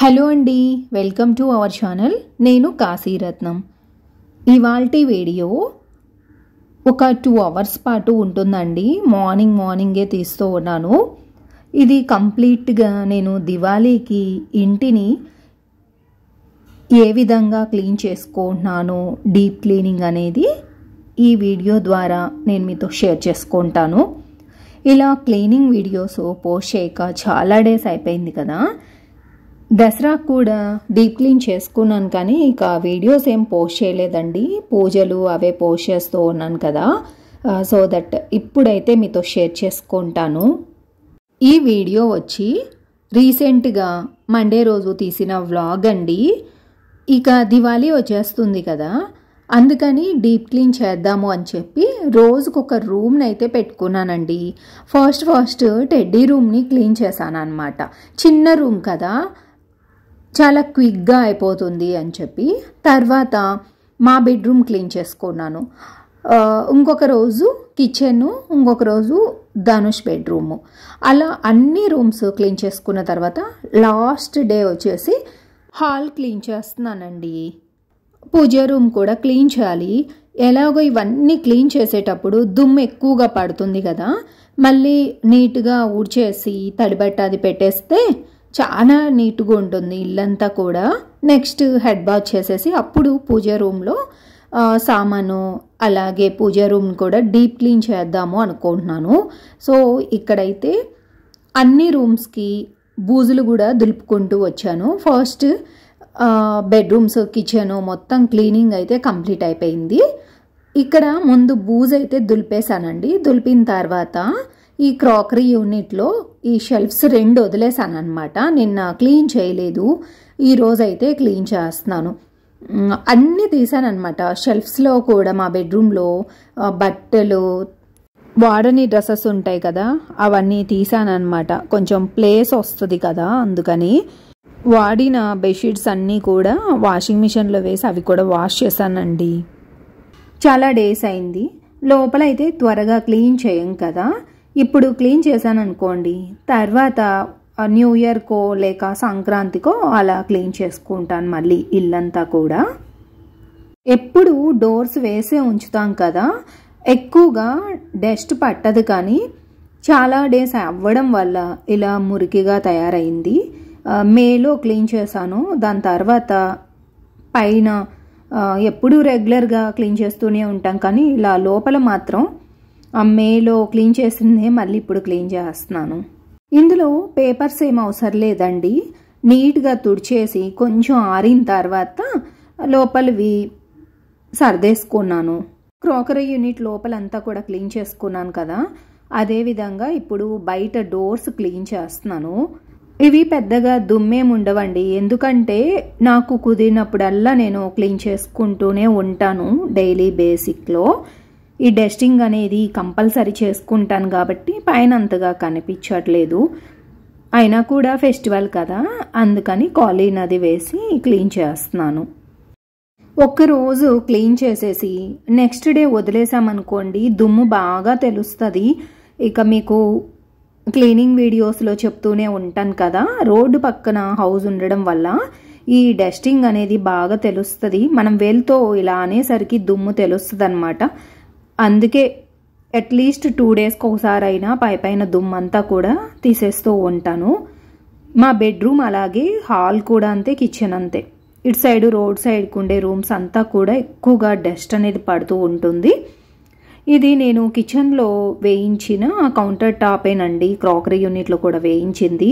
hello అండి welcome to our channel నేను కాశీరత్నం ఇవాల్టి వీడియో ఒక టూ అవర్స్ పాటు ఉంటుందండి మార్నింగ్ మార్నింగే తీస్తూ ఉన్నాను ఇది కంప్లీట్గా నేను దివాళీకి ఇంటిని ఏ విధంగా క్లీన్ చేసుకుంటున్నాను డీప్ క్లీనింగ్ అనేది ఈ వీడియో ద్వారా నేను మీతో షేర్ చేసుకుంటాను ఇలా క్లీనింగ్ వీడియోస్ పోస్ట్ చేయక చాలా డేస్ అయిపోయింది కదా దసరా కూడా డీప్ క్లీన్ చేసుకున్నాను కానీ ఇక వీడియోస్ ఏం పోస్ట్ చేయలేదండి పూజలు అవే పోస్ట్ చేస్తూ ఉన్నాను కదా సో దట్ ఇప్పుడైతే మీతో షేర్ చేసుకుంటాను ఈ వీడియో వచ్చి రీసెంట్గా మండే రోజు తీసిన వ్లాగ్ అండి ఇక దివాళీ వచ్చేస్తుంది కదా అందుకని డీప్ క్లీన్ చేద్దాము అని చెప్పి రోజుకొక రూమ్ని అయితే పెట్టుకున్నానండి ఫస్ట్ ఫస్ట్ టెడ్డీ రూమ్ని క్లీన్ చేశాను అనమాట చిన్న రూమ్ కదా చాలా క్విక్గా అయిపోతుంది అని చెప్పి తర్వాత మా బెడ్రూమ్ క్లీన్ చేసుకున్నాను ఇంకొక రోజు కిచెన్ ఇంకొక రోజు ధనుష్ బెడ్రూమ్ అలా అన్ని రూమ్స్ క్లీన్ చేసుకున్న తర్వాత లాస్ట్ డే వచ్చేసి హాల్ క్లీన్ చేస్తున్నానండి పూజ రూమ్ కూడా క్లీన్ చేయాలి ఎలాగో ఇవన్నీ క్లీన్ చేసేటప్పుడు దుమ్ము ఎక్కువగా పడుతుంది కదా మళ్ళీ నీట్గా ఊడ్చేసి తడిబట్ట అది పెట్టేస్తే చాలా నీట్గా ఉంటుంది ఇల్లంతా కూడా నెక్స్ట్ హెడ్ బాత్ చేసేసి అప్పుడు పూజ రూమ్లో సామాను అలాగే పూజ రూమ్ కూడా డీప్ క్లీన్ చేద్దాము అనుకుంటున్నాను సో ఇక్కడైతే అన్ని రూమ్స్కి బూజులు కూడా దులుపుకుంటూ వచ్చాను ఫస్ట్ బెడ్రూమ్స్ కిచెన్ మొత్తం క్లీనింగ్ అయితే కంప్లీట్ అయిపోయింది ఇక్కడ ముందు బూజ్ అయితే దులిపేశానండి దులిపిన తర్వాత ఈ క్రాకరీ యూనిట్లో ఈ షెల్ఫ్స్ రెండు వదిలేసాను అనమాట నిన్న క్లీన్ చేయలేదు ఈ రోజైతే క్లీన్ చేస్తున్నాను అన్నీ తీసానమాట షెల్ఫ్స్లో కూడా మా బెడ్రూమ్లో బట్టలు వాడని డ్రెస్సెస్ ఉంటాయి కదా అవన్నీ తీసానమాట కొంచెం ప్లేస్ వస్తుంది కదా అందుకని వాడిన బెడ్షీట్స్ అన్నీ కూడా వాషింగ్ మిషన్లో వేసి అవి కూడా వాష్ చేశానండి చాలా డేస్ అయింది లోపల అయితే త్వరగా క్లీన్ చేయం కదా ఇప్పుడు క్లీన్ చేశాను అనుకోండి తర్వాత న్యూ ఇయర్కో లేక సంక్రాంతికో అలా క్లీన్ చేసుకుంటాను మళ్ళీ ఇల్లంతా కూడా ఎప్పుడు డోర్స్ వేసే ఉంచుతాం కదా ఎక్కువగా డస్ట్ పట్టదు కానీ చాలా డేస్ అవ్వడం వల్ల ఇలా మురికిగా తయారైంది మేలో క్లీన్ చేశాను దాని తర్వాత పైన ఎప్పుడూ రెగ్యులర్గా క్లీన్ చేస్తూనే ఉంటాం కానీ ఇలా లోపల మాత్రం మేలో క్లీన్ చేసిందే మళ్ళీ ఇప్పుడు క్లీన్ చేస్తున్నాను ఇందులో పేపర్స్ ఏం అవసరం లేదండి నీట్గా తుడిచేసి కొంచెం ఆరిన తర్వాత లోపలివి సర్దేసుకున్నాను క్రోకరీ యూనిట్ లోపలంతా కూడా క్లీన్ చేసుకున్నాను కదా అదేవిధంగా ఇప్పుడు బయట డోర్స్ క్లీన్ చేస్తున్నాను ఇవి పెద్దగా దుమ్మేం ఉండవండి ఎందుకంటే నాకు కుదిరినప్పుడల్లా నేను క్లీన్ చేసుకుంటూనే ఉంటాను డైలీ బేసిక్లో ఈ డస్టింగ్ అనేది కంపల్సరీ చేసుకుంటాను కాబట్టి పైన అంతగా కనిపించట్లేదు అయినా కూడా ఫెస్టివల్ కదా అందుకని కాలీ నది వేసి క్లీన్ చేస్తున్నాను ఒక్కరోజు క్లీన్ చేసేసి నెక్స్ట్ డే వదిలేసామనుకోండి దుమ్ము బాగా తెలుస్తుంది ఇక మీకు క్లీనింగ్ వీడియోస్లో చెప్తూనే ఉంటాను కదా రోడ్డు పక్కన హౌస్ ఉండడం వల్ల ఈ డస్టింగ్ అనేది బాగా తెలుస్తుంది మనం వెళ్తూ ఇలా అనేసరికి దుమ్ము తెలుస్తుంది అనమాట అందుకే అట్లీస్ట్ టూ డేస్కి ఒకసారి అయినా పై పైన దుమ్మంతా కూడా తీసేస్తూ ఉంటాను మా బెడ్రూమ్ అలాగే హాల్ కూడా అంతే కిచెన్ అంతే ఇటు సైడ్ రోడ్ సైడ్కి ఉండే రూమ్స్ అంతా కూడా ఎక్కువగా డస్ట్ అనేది పడుతూ ఉంటుంది ఇది నేను కిచెన్లో వేయించిన కౌంటర్ టాపేనండి క్రాకరీ యూనిట్లో కూడా వేయించింది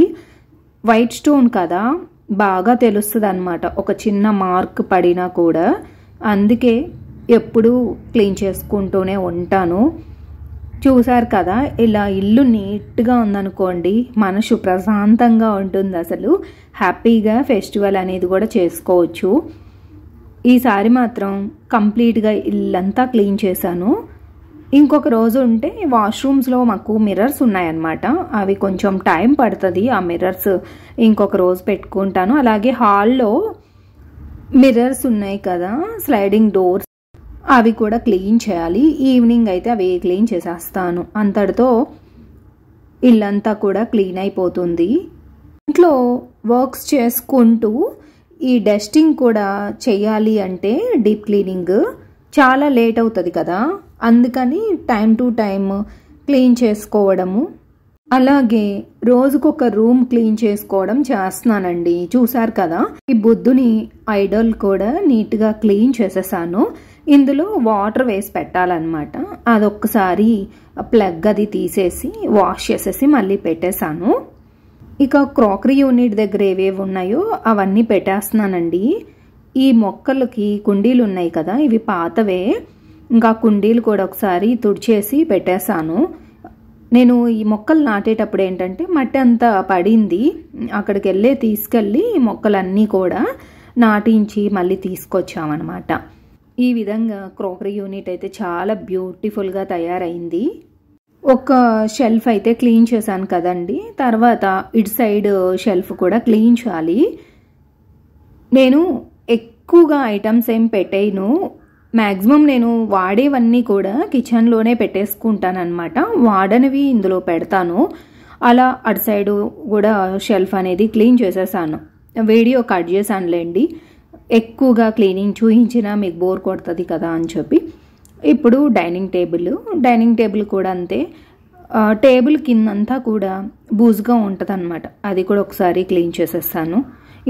వైట్ స్టోన్ కదా బాగా తెలుస్తుంది అనమాట ఒక చిన్న మార్క్ పడినా కూడా అందుకే ఎప్పుడూ క్లీన్ చేసుకుంటూనే ఉంటాను చూశారు కదా ఇలా ఇల్లు నీట్గా ఉందనుకోండి మనసు ప్రశాంతంగా ఉంటుంది అసలు హ్యాపీగా ఫెస్టివల్ అనేది కూడా చేసుకోవచ్చు ఈసారి మాత్రం కంప్లీట్గా ఇల్లంతా క్లీన్ చేశాను ఇంకొక రోజు ఉంటే వాష్రూమ్స్లో మాకు మిర్రర్స్ ఉన్నాయన్నమాట అవి కొంచెం టైం పడుతుంది ఆ మిర్రర్స్ ఇంకొక రోజు పెట్టుకుంటాను అలాగే హాల్లో మిర్రర్స్ ఉన్నాయి కదా స్లైడింగ్ డోర్స్ అవి కూడా క్లీన్ చేయాలి ఈవినింగ్ అయితే అవి క్లీన్ చేసేస్తాను అంతటితో ఇల్లంతా కూడా క్లీన్ అయిపోతుంది ఇంట్లో వర్క్స్ చేసుకుంటూ ఈ డస్టింగ్ కూడా చేయాలి అంటే డీప్ క్లీనింగ్ చాలా లేట్ అవుతుంది కదా అందుకని టైం టు టైం క్లీన్ చేసుకోవడము అలాగే రోజుకొక రూమ్ క్లీన్ చేసుకోవడం చేస్తున్నానండి చూసారు కదా ఈ బుద్ధుని ఐడల్ కూడా నీట్గా క్లీన్ చేసేసాను ఇందులో వాటర్ వేసి పెట్టాలన్నమాట అదొక్కసారి ప్లగ్ అది తీసేసి వాష్ చేసేసి మళ్ళీ పెట్టేశాను ఇక క్రాకరీ యూనిట్ దగ్గర ఏవేవి ఉన్నాయో అవన్నీ పెట్టేస్తున్నానండి ఈ మొక్కలకి కుండీలు ఉన్నాయి కదా ఇవి పాతవే ఇంకా కుండీలు కూడా ఒకసారి తుడిచేసి పెట్టేశాను నేను ఈ మొక్కలు నాటేటప్పుడు ఏంటంటే మట్టి అంతా పడింది అక్కడికి వెళ్ళే తీసుకెళ్ళి మొక్కలన్నీ కూడా నాటించి మళ్ళీ తీసుకొచ్చామన్నమాట ఈ విధంగా క్రోకరీ యూనిట్ అయితే చాలా బ్యూటిఫుల్గా తయారైంది ఒక షెల్ఫ్ అయితే క్లీన్ చేశాను కదండి తర్వాత ఇటు సైడ్ షెల్ఫ్ కూడా క్లీన్ చేయాలి నేను ఎక్కువగా ఐటమ్స్ ఏం పెట్టేయను మ్యాక్సిమం నేను వాడేవన్నీ కూడా కిచెన్లోనే పెట్టేసుకుంటానమాట వాడనివి ఇందులో పెడతాను అలా అటు సైడు కూడా షెల్ఫ్ అనేది క్లీన్ చేసేసాను వీడియో కట్ చేశానులేండి ఎక్కువగా క్లీనింగ్ చూయించినా మీకు బోర్ కొడుతుంది కదా అని చెప్పి ఇప్పుడు డైనింగ్ టేబుల్ డైనింగ్ టేబుల్ కూడా అంతే టేబుల్ కిందంతా కూడా బూజుగా ఉంటుంది అనమాట అది కూడా ఒకసారి క్లీన్ చేసేస్తాను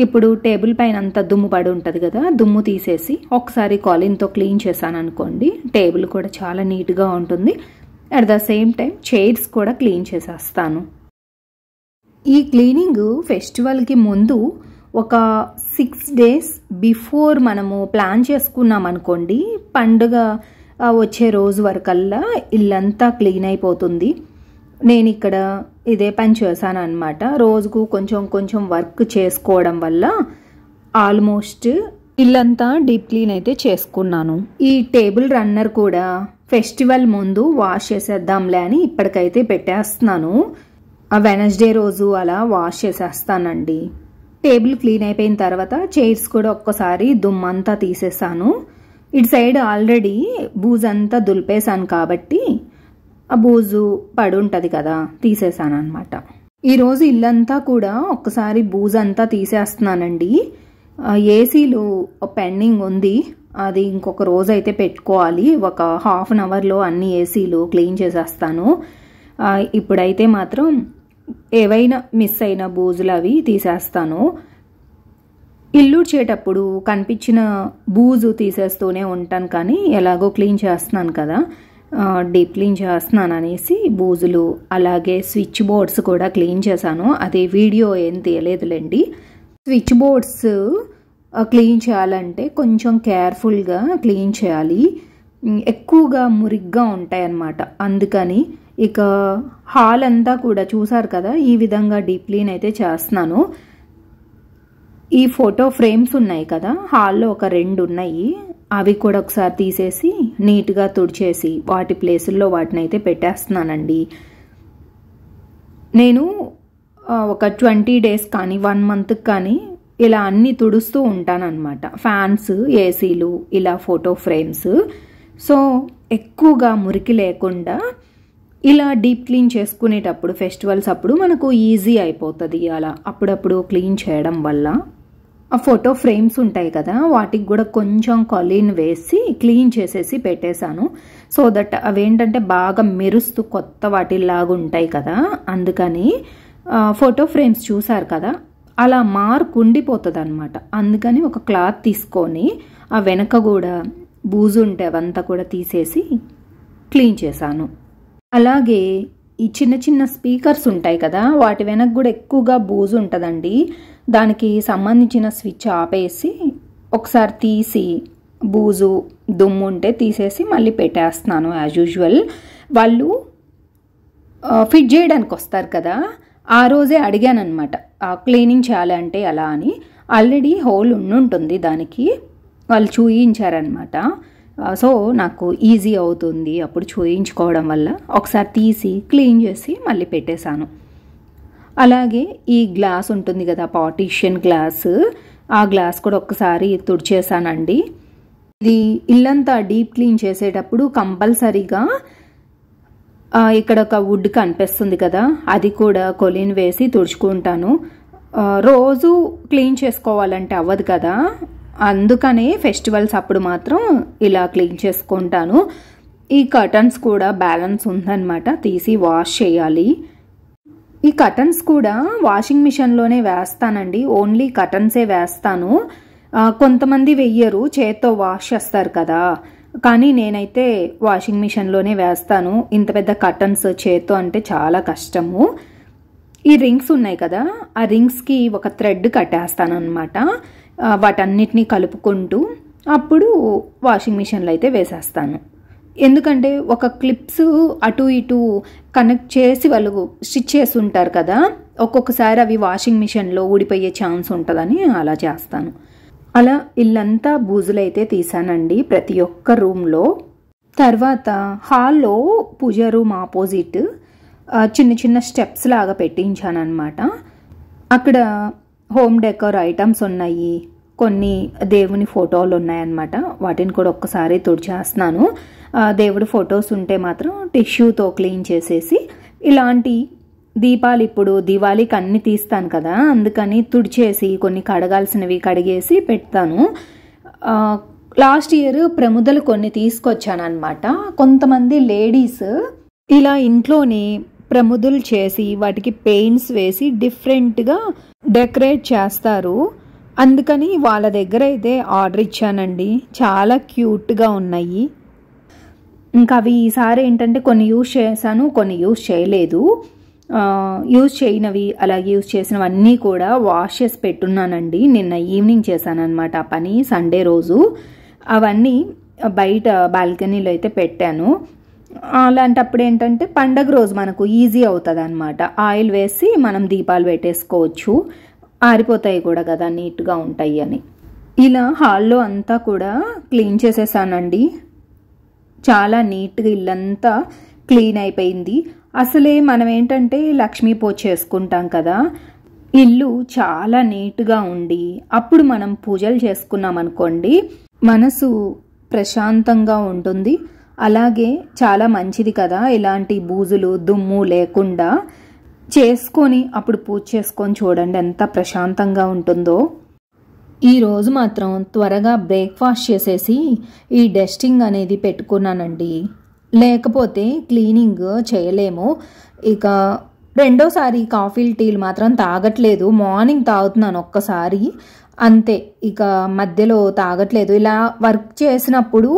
ఇప్పుడు టేబుల్ పైన అంతా దుమ్ము పడి ఉంటుంది కదా దుమ్ము తీసేసి ఒకసారి కాలిన్తో క్లీన్ చేశాను అనుకోండి టేబుల్ కూడా చాలా నీట్గా ఉంటుంది at the same time chairs కూడా క్లీన్ చేసేస్తాను ఈ క్లీనింగ్ ఫెస్టివల్కి ముందు ఒక సిక్స్ డేస్ బిఫోర్ మనము ప్లాన్ చేసుకున్నాం అనుకోండి పండుగ వచ్చే రోజు వరకల్లా ఇల్లంతా క్లీన్ అయిపోతుంది నేను ఇక్కడ ఇదే పని చేశాను అనమాట రోజుకు కొంచెం కొంచెం వర్క్ చేసుకోవడం వల్ల ఆల్మోస్ట్ ఇల్లంతా డీప్ క్లీన్ అయితే చేసుకున్నాను ఈ టేబుల్ రన్నర్ కూడా ఫెస్టివల్ ముందు వాష్ చేసేద్దాంలే అని ఇప్పటికైతే పెట్టేస్తున్నాను ఆ వెనస్డే రోజు అలా వాష్ చేసేస్తానండి టేబుల్ క్లీన్ అయిపోయిన తర్వాత చైర్స్ కూడా ఒక్కసారి దుమ్మంతా తీసేసాను ఇటు సైడ్ ఆల్రెడీ బూజు అంతా దులిపేశాను కాబట్టి ఆ బూజు పడుంటుంది కదా తీసేసాను అనమాట ఈరోజు ఇల్లంతా కూడా ఒక్కసారి బూజు అంతా తీసేస్తున్నానండి ఏసీలో పెండింగ్ ఉంది అది ఇంకొక రోజు అయితే పెట్టుకోవాలి ఒక హాఫ్ అన్ అవర్లో అన్ని ఏసీలు క్లీన్ చేసేస్తాను ఇప్పుడైతే మాత్రం ఏవైనా మిస్ అయిన బూజులు అవి తీసేస్తాను ఇల్లుడ్చేటప్పుడు కనిపించిన బూజు తీసేస్తూనే ఉంటాను కానీ ఎలాగో క్లీన్ చేస్తున్నాను కదా డీప్ క్లీన్ చేస్తున్నాను అనేసి బూజులు అలాగే స్విచ్ బోర్డ్స్ కూడా క్లీన్ చేశాను అది వీడియో ఏం తీయలేదులేండి స్విచ్ బోర్డ్స్ క్లీన్ చేయాలంటే కొంచెం కేర్ఫుల్గా క్లీన్ చేయాలి ఎక్కువగా మురిగ్గా ఉంటాయన్నమాట అందుకని ఇక హాల్ అంతా కూడా చూసారు కదా ఈ విధంగా డీప్లీన్ అయితే చేస్తున్నాను ఈ ఫోటో ఫ్రేమ్స్ ఉన్నాయి కదా హాల్లో ఒక రెండు ఉన్నాయి అవి కూడా ఒకసారి తీసేసి నీట్గా తుడిచేసి వాటి ప్లేసుల్లో వాటిని అయితే పెట్టేస్తున్నానండి నేను ఒక ట్వంటీ డేస్ కానీ వన్ మంత్కి కానీ ఇలా అన్నీ తుడుస్తూ ఉంటానన్నమాట ఫ్యాన్స్ ఏసీలు ఇలా ఫోటో ఫ్రేమ్స్ సో ఎక్కువగా మురికి లేకుండా ఇలా డీప్ క్లీన్ చేసుకునేటప్పుడు ఫెస్టివల్స్ అప్పుడు మనకు ఈజీ అయిపోతుంది అలా అప్పుడప్పుడు క్లీన్ చేయడం వల్ల ఆ ఫోటో ఫ్రేమ్స్ ఉంటాయి కదా వాటికి కూడా కొంచెం కొలీన్ వేసి క్లీన్ చేసేసి పెట్టేశాను సో దట్ అవేంటంటే బాగా మెరుస్తూ కొత్త వాటిలాగా ఉంటాయి కదా అందుకని ఫోటో ఫ్రేమ్స్ చూసారు కదా అలా మార్క్ ఉండిపోతుంది అనమాట అందుకని ఒక క్లాత్ తీసుకొని ఆ వెనక కూడా బూజు ఉంటే అవంతా కూడా తీసేసి క్లీన్ చేశాను అలాగే ఈ చిన్న చిన్న స్పీకర్స్ ఉంటాయి కదా వాటి వెనక్కి కూడా ఎక్కువగా బూజు ఉంటుందండి దానికి సంబంధించిన స్విచ్ ఆపేసి ఒకసారి తీసి బూజు దుమ్ము ఉంటే తీసేసి మళ్ళీ పెట్టేస్తున్నాను యాజ్ యూజువల్ వాళ్ళు ఫిట్ చేయడానికి వస్తారు కదా ఆ రోజే అడిగాను అనమాట క్లీనింగ్ చేయాలంటే అలా అని ఆల్రెడీ హోల్ ఉండుంటుంది దానికి వాళ్ళు చూయించారనమాట సో uh, నాకు ఈజీ అవుతుంది అప్పుడు చూయించుకోవడం వల్ల ఒకసారి తీసి క్లీన్ చేసి మళ్ళీ పెట్టేశాను అలాగే ఈ గ్లాస్ ఉంటుంది కదా పార్టీషియన్ గ్లాస్ ఆ గ్లాస్ కూడా ఒక్కసారి తుడిచేసానండి ఇది ఇల్లంతా డీప్ క్లీన్ చేసేటప్పుడు కంపల్సరీగా uh, ఇక్కడ ఒక వుడ్ కనిపిస్తుంది కదా అది కూడా కొలిన్ వేసి తుడుచుకుంటాను uh, రోజు క్లీన్ చేసుకోవాలంటే అవ్వదు కదా అందుకనే ఫెస్టివల్స్ అప్పుడు మాత్రం ఇలా క్లీన్ చేసుకుంటాను ఈ కర్టన్స్ కూడా బ్యాలెన్స్ ఉందన్నమాట తీసి వాష్ చేయాలి ఈ కర్టన్స్ కూడా వాషింగ్ మిషన్లోనే వేస్తానండి ఓన్లీ కర్టన్సే వేస్తాను కొంతమంది వెయ్యరు చేత్తో వాష్ చేస్తారు కదా కానీ నేనైతే వాషింగ్ మిషన్లోనే వేస్తాను ఇంత పెద్ద కర్టన్స్ చేత్తో అంటే చాలా కష్టము ఈ రింగ్స్ ఉన్నాయి కదా ఆ రింగ్స్కి ఒక థ్రెడ్ కట్టేస్తాను అనమాట వాటన్నిటినీ కలుపుకుంటూ అప్పుడు వాషింగ్ మిషన్లో అయితే వేసేస్తాను ఎందుకంటే ఒక క్లిప్స్ అటు ఇటు కనెక్ట్ చేసి వాళ్ళు స్టిచ్ చేసి ఉంటారు కదా ఒక్కొక్కసారి అవి వాషింగ్ మిషన్లో ఊడిపోయే ఛాన్స్ ఉంటుందని అలా చేస్తాను అలా ఇల్లంతా బూజులు అయితే తీసానండి ప్రతి ఒక్క రూమ్లో తర్వాత హాల్లో పూజ రూమ్ ఆపోజిట్ చిన్న చిన్న స్టెప్స్ లాగా పెట్టించాను అనమాట అక్కడ హోమ్ డెకోర్ ఐటమ్స్ ఉన్నాయి కొన్ని దేవుని ఫోటోలు ఉన్నాయన్నమాట వాటిని కూడా ఒక్కసారి తుడిచేస్తున్నాను దేవుడి ఫొటోస్ ఉంటే మాత్రం టిష్యూతో క్లీన్ చేసేసి ఇలాంటి దీపాలు ఇప్పుడు దివాళీకి అన్ని తీస్తాను కదా అందుకని తుడిచేసి కొన్ని కడగాల్సినవి కడిగేసి పెడతాను లాస్ట్ ఇయర్ ప్రముదలు కొన్ని తీసుకొచ్చాను అనమాట కొంతమంది లేడీస్ ఇలా ఇంట్లోనే ప్రముదులు చేసి వాటికి పెయింట్స్ వేసి డిఫరెంట్గా డెకరేట్ చేస్తారు అందుకని వాళ్ళ దగ్గర అయితే ఆర్డర్ ఇచ్చానండి చాలా క్యూట్గా ఉన్నాయి ఇంకా అవి ఈసారి ఏంటంటే కొన్ని యూజ్ చేశాను కొన్ని యూజ్ చేయలేదు యూజ్ చేయనవి అలాగే యూజ్ చేసినవన్నీ కూడా వాష్ చేసి పెట్టున్నానండి నిన్న ఈవినింగ్ చేశానమాట ఆ పని సండే రోజు అవన్నీ బయట బాల్కనీలో అయితే పెట్టాను అలాంటప్పుడు ఏంటంటే పండగ రోజు మనకు ఈజీ అవుతుంది అనమాట ఆయిల్ వేసి మనం దీపాలు పెట్టేసుకోవచ్చు ఆరిపోతాయి కూడా కదా నీట్గా ఉంటాయి అని ఇలా హాల్లో అంతా కూడా క్లీన్ చేసేసానండి చాలా నీట్గా ఇల్లంతా క్లీన్ అయిపోయింది అసలే మనం ఏంటంటే లక్ష్మీ పూజ చేసుకుంటాం కదా ఇల్లు చాలా నీట్గా ఉండి అప్పుడు మనం పూజలు చేసుకున్నాం అనుకోండి మనసు ప్రశాంతంగా ఉంటుంది అలాగే చాలా మంచిది కదా ఇలాంటి బూజులు దుమ్ము లేకుండా చేసుకొని అప్పుడు పూజ చేసుకొని చూడండి ఎంత ప్రశాంతంగా ఉంటుందో ఈరోజు మాత్రం త్వరగా బ్రేక్ఫాస్ట్ చేసేసి ఈ డస్టింగ్ అనేది పెట్టుకున్నానండి లేకపోతే క్లీనింగ్ చేయలేము ఇక రెండోసారి కాఫీ టీలు మాత్రం తాగట్లేదు మార్నింగ్ తాగుతున్నాను ఒక్కసారి అంతే ఇక మధ్యలో తాగట్లేదు ఇలా వర్క్ చేసినప్పుడు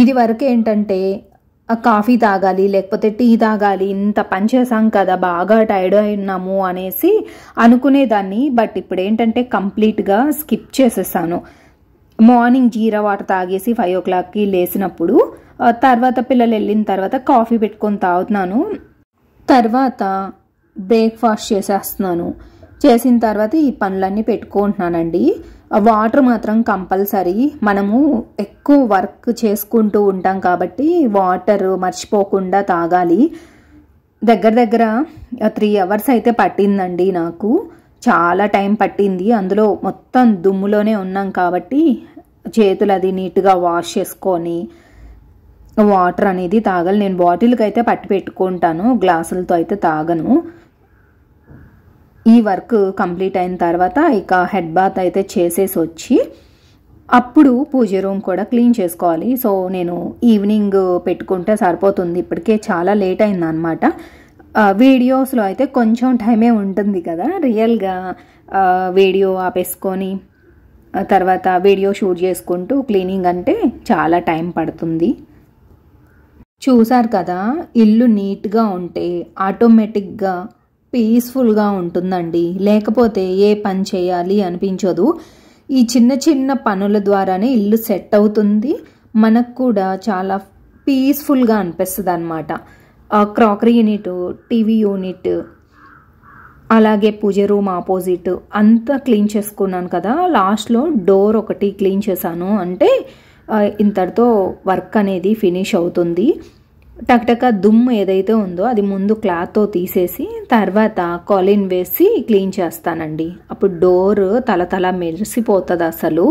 ఇది వరకు ఏంటంటే కాఫీ తాగాలి లేకపోతే టీ తాగాలి ఇంత పని చేసాం కదా బాగా టైర్డ్ అయినాము అనేసి అనుకునేదాన్ని బట్ ఇప్పుడు ఏంటంటే కంప్లీట్గా స్కిప్ చేసేసాను మార్నింగ్ జీరా వాటర్ తాగేసి ఫైవ్ ఓ క్లాక్కి లేచినప్పుడు తర్వాత పిల్లలు వెళ్ళిన తర్వాత కాఫీ పెట్టుకొని తాగుతున్నాను తర్వాత బ్రేక్ఫాస్ట్ చేసేస్తున్నాను చేసిన తర్వాత ఈ పనులన్నీ పెట్టుకుంటున్నానండి వాటర్ మాత్రం కంపల్సరీ మనము ఎక్కువ వర్క్ చేసుకుంటూ ఉంటాం కాబట్టి వాటర్ మర్చిపోకుండా తాగాలి దగ్గర దగ్గర త్రీ అవర్స్ అయితే పట్టిందండి నాకు చాలా టైం పట్టింది అందులో మొత్తం దుమ్ములోనే ఉన్నాం కాబట్టి చేతులు అది నీట్గా వాష్ చేసుకొని వాటర్ అనేది తాగాలి నేను బాటిల్కి అయితే పట్టి పెట్టుకుంటాను గ్లాసులతో అయితే తాగను ఈ వర్క్ కంప్లీట్ అయిన తర్వాత ఇక హెడ్ బాత్ అయితే చేసేసి వచ్చి అప్పుడు పూజ రూమ్ కూడా క్లీన్ చేసుకోవాలి సో నేను ఈవినింగ్ పెట్టుకుంటే సరిపోతుంది ఇప్పటికే చాలా లేట్ అయింది అనమాట వీడియోస్లో అయితే కొంచెం టైమే ఉంటుంది కదా రియల్గా వీడియో ఆపేసుకొని తర్వాత వీడియో షూట్ చేసుకుంటూ క్లీనింగ్ అంటే చాలా టైం పడుతుంది చూసారు కదా ఇల్లు నీట్గా ఉంటే ఆటోమేటిక్గా పీస్ఫుల్గా ఉంటుందండి లేకపోతే ఏ పని చేయాలి అనిపించదు ఈ చిన్న చిన్న పనుల ద్వారానే ఇల్లు సెట్ అవుతుంది మనకు కూడా చాలా పీస్ఫుల్గా అనిపిస్తుంది అనమాట క్రాకరీ యూనిట్ టీవీ యూనిట్ అలాగే పూజ రూమ్ ఆపోజిట్ అంతా క్లీన్ చేసుకున్నాను కదా లాస్ట్లో డోర్ ఒకటి క్లీన్ చేశాను అంటే ఇంతటితో వర్క్ అనేది ఫినిష్ అవుతుంది టక్టక దుమ్ము ఏదైతే ఉందో అది ముందు క్లాత్తో తీసేసి తర్వాత కాలిన్ వేసి క్లీన్ చేస్తానండి అప్పుడు డోర్ తల తల మెరిసిపోతుంది అసలు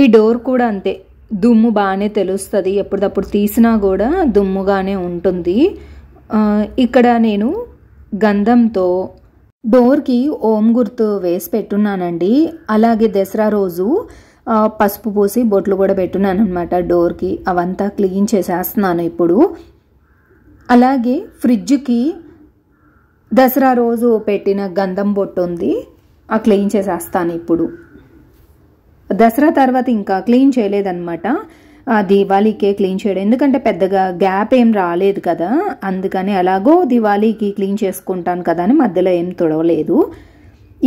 ఈ డోర్ కూడా అంతే దుమ్ము బాగానే తెలుస్తుంది ఎప్పటిదప్పుడు తీసినా కూడా దుమ్ముగానే ఉంటుంది ఇక్కడ నేను గంధంతో డోర్కి ఓం గుర్తు వేసి పెట్టున్నానండి అలాగే దసరా రోజు పసుపు పూసి బొట్లు కూడా పెట్టున్నాను అనమాట డోర్కి అవంతా క్లీన్ చేసేస్తున్నాను ఇప్పుడు అలాగే ఫ్రిడ్జ్కి దసరా రోజు పెట్టిన గంధం బొట్టు ఉంది ఆ క్లీన్ చేసేస్తాను ఇప్పుడు దసరా తర్వాత ఇంకా క్లీన్ చేయలేదన్నమాట దీవాళీకే క్లీన్ చేయడం ఎందుకంటే పెద్దగా గ్యాప్ ఏం రాలేదు కదా అందుకని అలాగో దివాళీకి క్లీన్ చేసుకుంటాను కదా అని మధ్యలో ఏం తొడవలేదు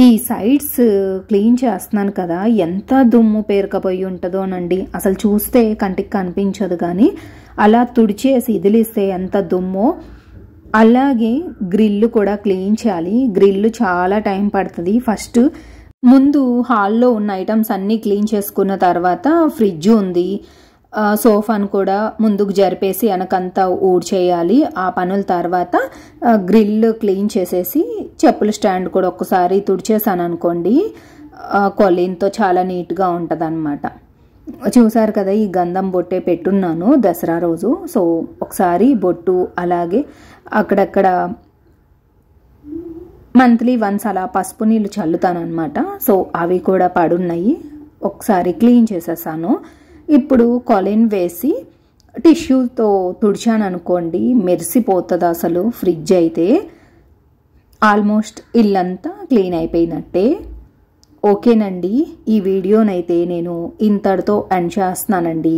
ఈ సైడ్స్ క్లీన్ చేస్తున్నాను కదా ఎంత దుమ్ము పేరుకపోయి ఉంటుందోనండి అసలు చూస్తే కంటికి కనిపించదు కానీ అలా తుడిచేసి ఇదిలిస్తే ఎంత దుమ్ము అలాగే గ్రిల్లు కూడా క్లీన్ చేయాలి గ్రిల్లు చాలా టైం పడుతుంది ఫస్ట్ ముందు హాల్లో ఉన్న ఐటమ్స్ అన్నీ క్లీన్ చేసుకున్న తర్వాత ఫ్రిడ్జ్ ఉంది సోఫాను కూడా ముందుకు జరిపేసి వెనకంతా ఊడ్చేయాలి ఆ పనుల తర్వాత గ్రిల్ క్లీన్ చేసేసి చెప్పుల స్టాండ్ కూడా ఒక్కసారి తుడిచేసాను అనుకోండి కొలీన్తో చాలా నీట్గా ఉంటుంది అనమాట చూసారు కదా ఈ గంధం బొట్టే పెట్టున్నాను దసరా రోజు సో ఒకసారి బొట్టు అలాగే అక్కడక్కడ మంత్లీ వన్స్ అలా పసుపు నీళ్ళు చల్లుతాను అనమాట సో అవి కూడా పడున్నాయి ఒకసారి క్లీన్ చేసేసాను ఇప్పుడు కొలిన్ వేసి టిష్యూతో తుడిచాను అనుకోండి మెరిసిపోతుంది అసలు ఫ్రిడ్జ్ అయితే ఆల్మోస్ట్ ఇల్లంతా క్లీన్ అయిపోయినట్టే ఓకేనండి ఈ వీడియోనైతే నేను ఇంతటితో ఎండ్ చేస్తున్నానండి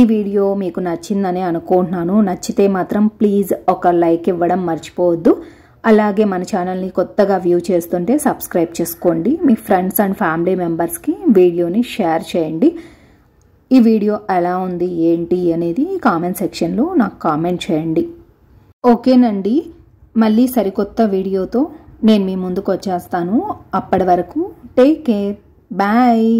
ఈ వీడియో మీకు నచ్చిందని అనుకుంటున్నాను నచ్చితే మాత్రం ప్లీజ్ ఒక లైక్ ఇవ్వడం మర్చిపోవద్దు అలాగే మన ఛానల్ని కొత్తగా వ్యూ చేస్తుంటే సబ్స్క్రైబ్ చేసుకోండి మీ ఫ్రెండ్స్ అండ్ ఫ్యామిలీ మెంబర్స్కి వీడియోని షేర్ చేయండి ఈ వీడియో ఎలా ఉంది ఏంటి అనేది కామెంట్ సెక్షన్లో నాకు కామెంట్ చేయండి ఓకేనండి మళ్ళీ సరికొత్త వీడియోతో నేను మీ ముందుకు వచ్చేస్తాను అప్పటి వరకు టేక్ కేర్ బాయ్